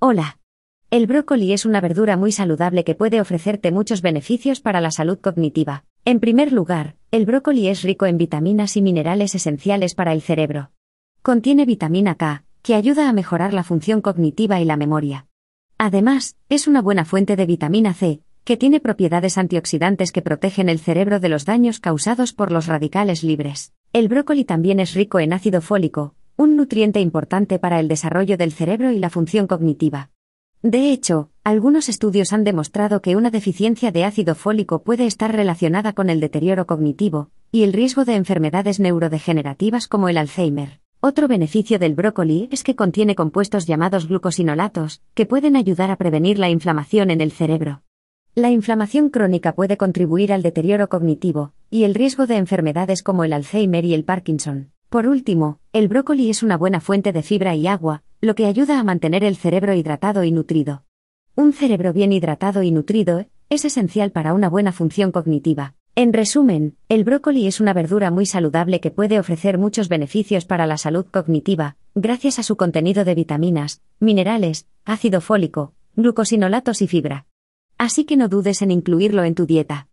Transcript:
Hola. El brócoli es una verdura muy saludable que puede ofrecerte muchos beneficios para la salud cognitiva. En primer lugar, el brócoli es rico en vitaminas y minerales esenciales para el cerebro. Contiene vitamina K, que ayuda a mejorar la función cognitiva y la memoria. Además, es una buena fuente de vitamina C, que tiene propiedades antioxidantes que protegen el cerebro de los daños causados por los radicales libres. El brócoli también es rico en ácido fólico, un nutriente importante para el desarrollo del cerebro y la función cognitiva. De hecho, algunos estudios han demostrado que una deficiencia de ácido fólico puede estar relacionada con el deterioro cognitivo y el riesgo de enfermedades neurodegenerativas como el Alzheimer. Otro beneficio del brócoli es que contiene compuestos llamados glucosinolatos, que pueden ayudar a prevenir la inflamación en el cerebro. La inflamación crónica puede contribuir al deterioro cognitivo y el riesgo de enfermedades como el Alzheimer y el Parkinson. Por último, el brócoli es una buena fuente de fibra y agua, lo que ayuda a mantener el cerebro hidratado y nutrido. Un cerebro bien hidratado y nutrido es esencial para una buena función cognitiva. En resumen, el brócoli es una verdura muy saludable que puede ofrecer muchos beneficios para la salud cognitiva, gracias a su contenido de vitaminas, minerales, ácido fólico, glucosinolatos y fibra. Así que no dudes en incluirlo en tu dieta.